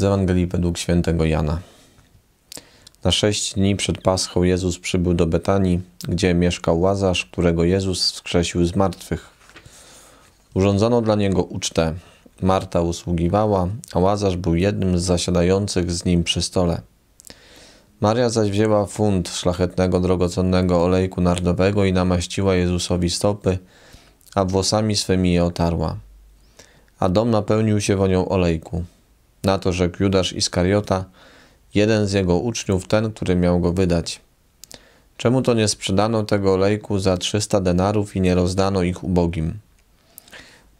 Z Ewangelii według świętego Jana. Na sześć dni przed Paschą Jezus przybył do Betanii, gdzie mieszkał Łazarz, którego Jezus wskrzesił z martwych. Urządzono dla niego ucztę. Marta usługiwała, a Łazarz był jednym z zasiadających z nim przy stole. Maria zaś wzięła funt szlachetnego, drogocennego olejku nardowego i namaściła Jezusowi stopy, a włosami swymi je otarła. A dom napełnił się wonią olejku. Na to rzekł Judasz Iskariota, jeden z jego uczniów, ten, który miał go wydać. Czemu to nie sprzedano tego olejku za trzysta denarów i nie rozdano ich ubogim?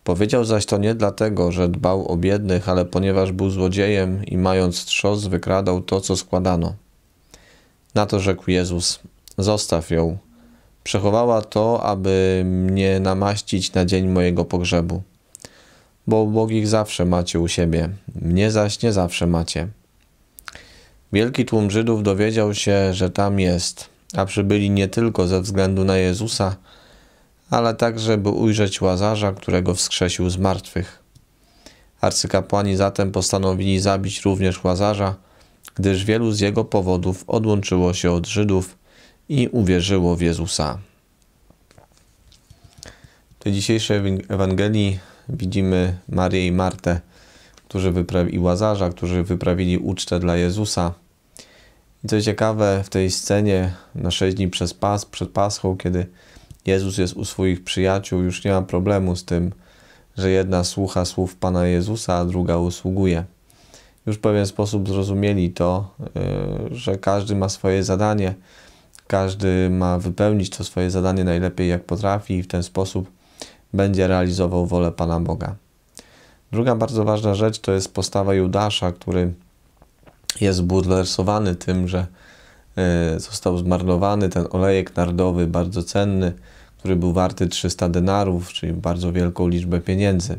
Powiedział zaś to nie dlatego, że dbał o biednych, ale ponieważ był złodziejem i mając trzos wykradał to, co składano. Na to rzekł Jezus, zostaw ją. Przechowała to, aby mnie namaścić na dzień mojego pogrzebu bo ubogich zawsze macie u siebie, mnie zaś nie zawsze macie. Wielki tłum Żydów dowiedział się, że tam jest, a przybyli nie tylko ze względu na Jezusa, ale także, by ujrzeć łazarza, którego wskrzesił z martwych. Arcykapłani zatem postanowili zabić również łazarza, gdyż wielu z jego powodów odłączyło się od Żydów i uwierzyło w Jezusa. W tej dzisiejszej Ewangelii widzimy Marię i Martę, którzy wyprawi, i Łazarza, którzy wyprawili ucztę dla Jezusa. I co ciekawe, w tej scenie na sześć dni przez pas, przed Paschą, kiedy Jezus jest u swoich przyjaciół, już nie ma problemu z tym, że jedna słucha słów Pana Jezusa, a druga usługuje. Już w pewien sposób zrozumieli to, e, że każdy ma swoje zadanie, każdy ma wypełnić to swoje zadanie najlepiej jak potrafi i w ten sposób będzie realizował wolę Pana Boga. Druga bardzo ważna rzecz to jest postawa Judasza, który jest bulwersowany tym, że e, został zmarnowany ten olejek nardowy, bardzo cenny, który był warty 300 denarów, czyli bardzo wielką liczbę pieniędzy.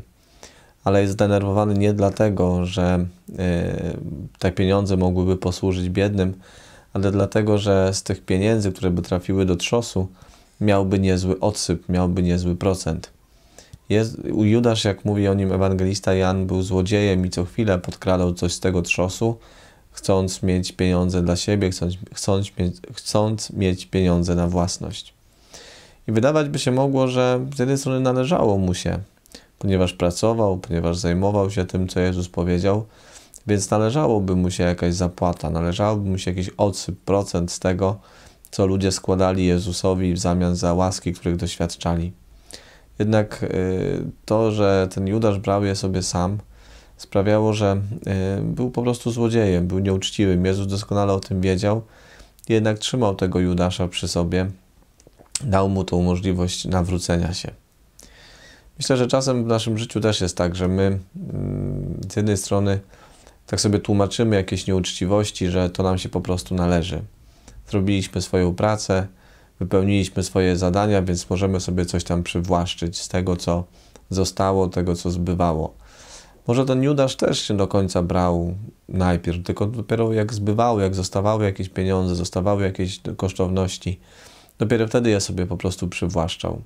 Ale jest zdenerwowany nie dlatego, że e, te pieniądze mogłyby posłużyć biednym, ale dlatego, że z tych pieniędzy, które by trafiły do trzosu, miałby niezły odsyp, miałby niezły procent. Jest, Judasz, jak mówi o nim ewangelista Jan, był złodziejem i co chwilę podkradał coś z tego trzosu, chcąc mieć pieniądze dla siebie, chcąc, chcąc, mieć, chcąc mieć pieniądze na własność. I wydawać by się mogło, że z jednej strony należało mu się, ponieważ pracował, ponieważ zajmował się tym, co Jezus powiedział, więc należałoby mu się jakaś zapłata, należałoby mu się jakiś odsyp, procent z tego, co ludzie składali Jezusowi w zamian za łaski, których doświadczali. Jednak y, to, że ten Judasz brał je sobie sam, sprawiało, że y, był po prostu złodziejem, był nieuczciwym. Jezus doskonale o tym wiedział, jednak trzymał tego Judasza przy sobie, dał mu tą możliwość nawrócenia się. Myślę, że czasem w naszym życiu też jest tak, że my mm, z jednej strony tak sobie tłumaczymy jakieś nieuczciwości, że to nam się po prostu należy. Zrobiliśmy swoją pracę, wypełniliśmy swoje zadania, więc możemy sobie coś tam przywłaszczyć z tego, co zostało, tego, co zbywało. Może ten Judasz też się do końca brał najpierw, tylko dopiero jak zbywały, jak zostawały jakieś pieniądze, zostawały jakieś kosztowności, dopiero wtedy je sobie po prostu przywłaszczał.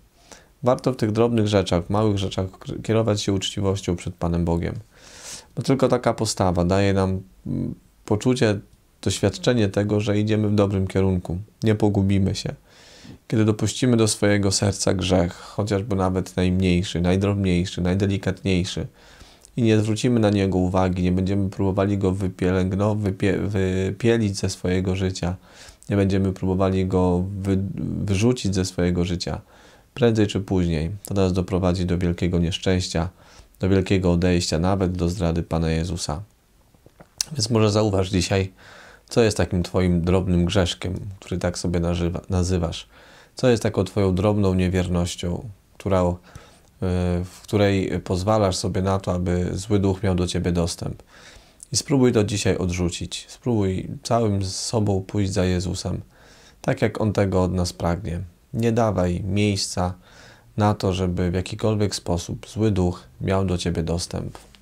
Warto w tych drobnych rzeczach, małych rzeczach kierować się uczciwością przed Panem Bogiem. Bo tylko taka postawa daje nam mm, poczucie, doświadczenie tego, że idziemy w dobrym kierunku. Nie pogubimy się. Kiedy dopuścimy do swojego serca grzech, chociażby nawet najmniejszy, najdrobniejszy, najdelikatniejszy, i nie zwrócimy na niego uwagi, nie będziemy próbowali go wypielęgno, wypie, wypielić ze swojego życia, nie będziemy próbowali go wy, wyrzucić ze swojego życia, prędzej czy później, to nas doprowadzi do wielkiego nieszczęścia, do wielkiego odejścia, nawet do zdrady Pana Jezusa. Więc może zauważ dzisiaj, co jest takim Twoim drobnym grzeszkiem, który tak sobie nazywa, nazywasz. Co jest taką Twoją drobną niewiernością, e, w której pozwalasz sobie na to, aby zły duch miał do Ciebie dostęp? I spróbuj to dzisiaj odrzucić. Spróbuj całym sobą pójść za Jezusem, tak jak On tego od nas pragnie. Nie dawaj miejsca na to, żeby w jakikolwiek sposób zły duch miał do Ciebie dostęp.